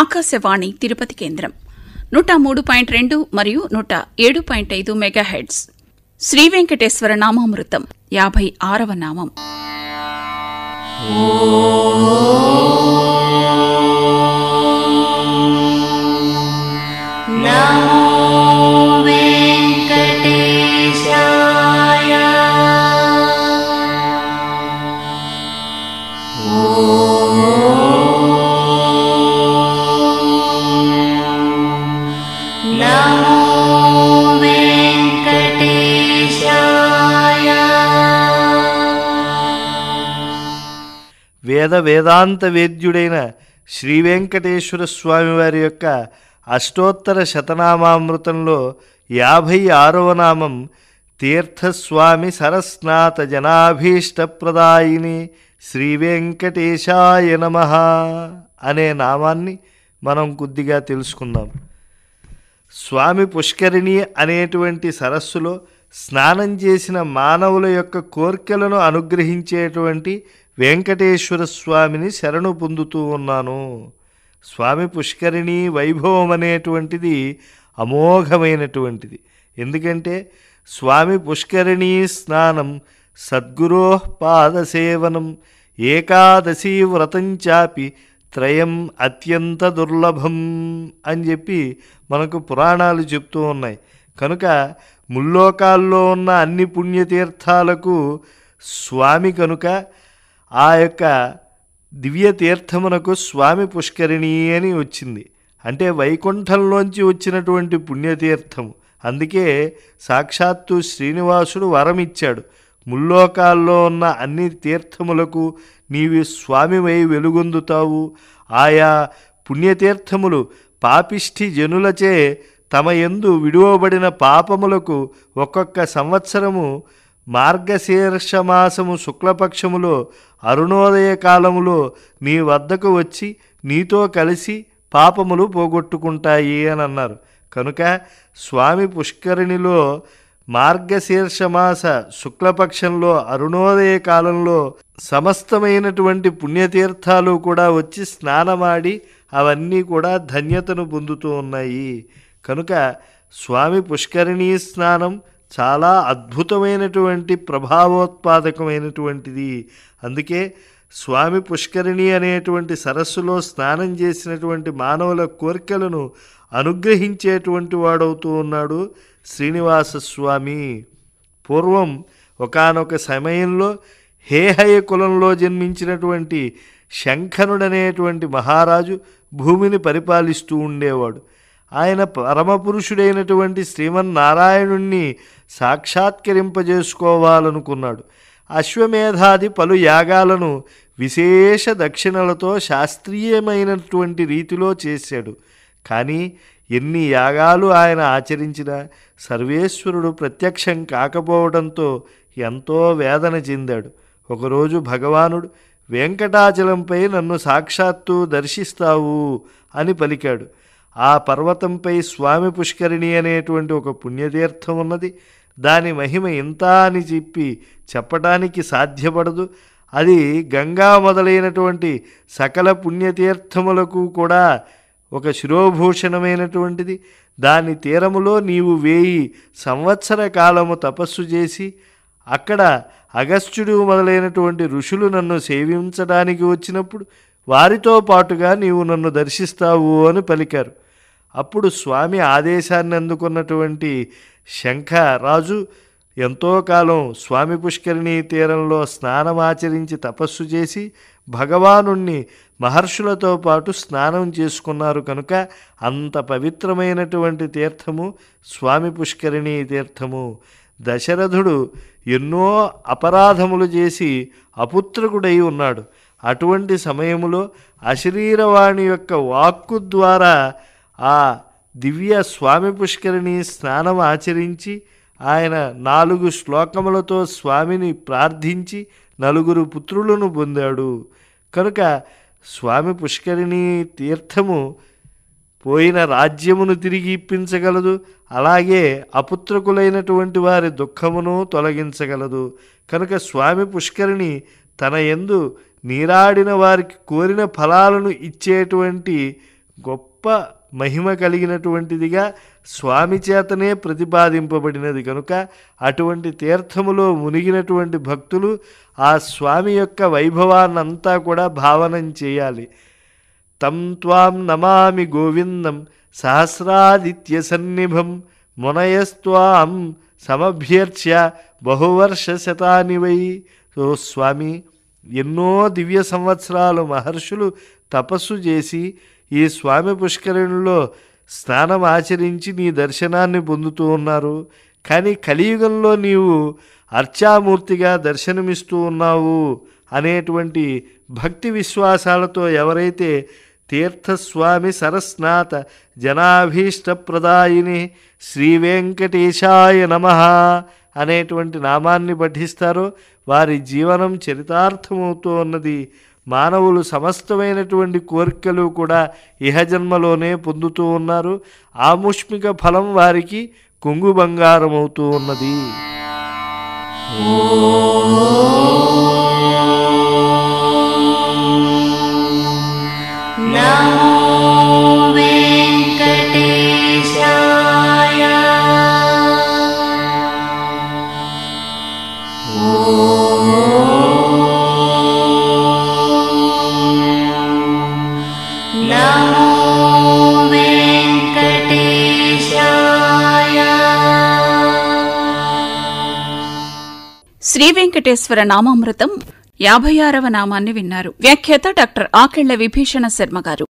ఆకాశవాణి తిరుపతి కేంద్రం నూట మూడు పాయింట్ రెండు మరియు నూట ఏడు పాయింట్ ఐదు మెగాహెడ్స్ శ్రీ వెంకటేశ్వర నామామృతం యాభై ఆరవ నామం ఓ వేద వేదాంత వేద్యుడైన శ్రీ వెంకటేశ్వర స్వామి వారి యొక్క అష్టోత్తర శతనామామృతంలో యాభై ఆరవ నామం తీర్థస్వామి సరస్నాత జనాభీష్టప్రదాయిని శ్రీ నమ అనే నామాన్ని మనం కొద్దిగా తెలుసుకుందాం స్వామి పుష్కరిణి అనేటువంటి సరస్సులో స్నానం చేసిన మానవుల యొక్క కోర్కెలను అనుగ్రహించేటువంటి వెంకటేశ్వర స్వామిని శరణు పొందుతూ ఉన్నాను స్వామి పుష్కరిణి వైభవం అనేటువంటిది అమోఘమైనటువంటిది ఎందుకంటే స్వామి పుష్కరిణి స్నానం సద్గురో పాదసేవనం ఏకాదశి వ్రతం చాపి త్రయం అత్యంత దుర్లభం అని చెప్పి మనకు పురాణాలు చెప్తూ ఉన్నాయి కనుక ముల్లోకాల్లో ఉన్న అన్ని పుణ్యతీర్థాలకు స్వామి కనుక ఆ యొక్క దివ్య తీర్థమునకు స్వామి పుష్కరిణి అని వచ్చింది అంటే వైకుంఠంలోంచి వచ్చినటువంటి పుణ్యతీర్థము అందుకే సాక్షాత్తు శ్రీనివాసుడు వరమిచ్చాడు ముల్లోకాల్లో ఉన్న అన్ని తీర్థములకు నీవి స్వామివై వెలుగొందుతావు ఆయా పుణ్యతీర్థములు పాపిష్ఠి జనులచే తమ ఎందు విడువబడిన పాపములకు ఒక్కొక్క సంవత్సరము మార్గశీర్ష మాసము శుక్లపక్షములో అరుణోదయ కాలములో నీ వద్దకు వచ్చి నీతో కలిసి పాపములు పోగొట్టుకుంటాయి అని అన్నారు కనుక స్వామి పుష్కరిణిలో మార్గశీర్షమాస శుక్లపక్షంలో అరుణోదయ కాలంలో సమస్తమైనటువంటి పుణ్యతీర్థాలు కూడా వచ్చి స్నానమాడి అవన్నీ కూడా ధన్యతను పొందుతూ ఉన్నాయి కనుక స్వామి పుష్కరిణీ స్నానం చాలా అద్భుతమైనటువంటి ప్రభావోత్పాదకమైనటువంటిది అందుకే స్వామి పుష్కరిణి అనేటువంటి సరస్సులో స్నానం చేసినటువంటి మానవుల కోరికలను అనుగ్రహించేటువంటి వాడవుతూ ఉన్నాడు శ్రీనివాస స్వామి పూర్వం ఒకనొక సమయంలో హేహయ కులంలో జన్మించినటువంటి శంఖనుడనేటువంటి మహారాజు భూమిని పరిపాలిస్తూ ఉండేవాడు ఆయన పరమపురుషుడైనటువంటి శ్రీమన్నారాయణుణ్ణి సాక్షాత్కరింపజేసుకోవాలనుకున్నాడు అశ్వమేధాది పలు యాగాలను విశేష దక్షిణలతో శాస్త్రీయమైనటువంటి రీతిలో చేశాడు కానీ ఎన్ని యాగాలు ఆయన ఆచరించినా సర్వేశ్వరుడు ప్రత్యక్షం కాకపోవడంతో ఎంతో వేదన చెందాడు ఒకరోజు భగవానుడు వెంకటాచలంపై నన్ను సాక్షాత్తు దర్శిస్తావు అని పలికాడు ఆ పర్వతంపై స్వామి పుష్కరిణి అనేటువంటి ఒక పుణ్యతీర్థం ఉన్నది దాని మహిమ ఇంత అని చెప్పి చెప్పడానికి సాధ్యపడదు అది గంగా మొదలైనటువంటి సకల పుణ్యతీర్థములకు కూడా ఒక శిరోభూషణమైనటువంటిది దాని తీరములో నీవు వేయి సంవత్సర కాలము తపస్సు చేసి అక్కడ అగస్త్యుడు మొదలైనటువంటి ఋషులు నన్ను సేవించడానికి వచ్చినప్పుడు వారితో పాటుగా నీవు నన్ను దర్శిస్తావు అని పలికారు అప్పుడు స్వామి ఆదేశాన్ని అందుకున్నటువంటి శంఖ రాజు ఎంతో కాలం స్వామి పుష్కరిణి తీరంలో స్నానమాచరించి తపస్సు చేసి భగవాను మహర్షులతో పాటు స్నానం చేసుకున్నారు కనుక అంత పవిత్రమైనటువంటి తీర్థము స్వామి పుష్కరిణి తీర్థము దశరథుడు ఎన్నో అపరాధములు చేసి అపుత్రకుడై ఉన్నాడు అటువంటి సమయములో అశరీరవాణి యొక్క వాక్కు ద్వారా ఆ దివ్య స్వామి పుష్కరిణి స్నానం ఆచరించి ఆయన నాలుగు శ్లోకములతో స్వామిని ప్రార్థించి నలుగురు పుత్రులను పొందాడు కనుక స్వామి పుష్కరిణి తీర్థము పోయిన రాజ్యమును తిరిగి ఇప్పించగలదు అలాగే అపుత్రకులైనటువంటి వారి దుఃఖమును తొలగించగలదు కనుక స్వామి పుష్కరిణి తన ఎందు నీరాడిన వారికి కోరిన ఫలాలను ఇచ్చేటువంటి గొప్ప మహిమ కలిగినటువంటిదిగా స్వామి చేతనే ప్రతిపాదింపబడినది కనుక అటువంటి తీర్థములో మునిగినటువంటి భక్తులు ఆ స్వామి యొక్క వైభవాన్నంతా కూడా భావనం చేయాలి తం త్వాం నమామి గోవిందం సహస్రాదిత్య సన్నిభం మునయస్వాం సమభ్యర్చ్య బహువర్ష శతాని వై ఓ స్వామి ఎన్నో దివ్య సంవత్సరాలు మహర్షులు తపస్సు చేసి ఈ స్వామి పుష్కరిణిలో స్నానం ఆచరించి నీ దర్శనాన్ని పొందుతూ ఉన్నారు కానీ కలియుగంలో నీవు అర్చామూర్తిగా దర్శనమిస్తూ ఉన్నావు అనేటువంటి భక్తి విశ్వాసాలతో ఎవరైతే తీర్థస్వామి సరస్నాత జనాభీష్టప్రదాయిని శ్రీ వెంకటేశాయ నమ అనేటువంటి నామాన్ని పఠిస్తారో వారి జీవనం చరితార్థమవుతూ ఉన్నది మానవులు సమస్తమైనటువంటి కోరికలు కూడా ఇహజన్మలోనే పొందుతూ ఉన్నారు ఆముష్మిక ఫలం వారికి కుంగు బంగారమవుతూ ఉన్నది ఓ శ్రీ వెంకటేశ్వర నామామృతం యాభై ఆరవ నామాన్ని విన్నారు వ్యాఖ్యాత డాక్టర్ ఆకెళ్ల విభీషణ శర్మ గారు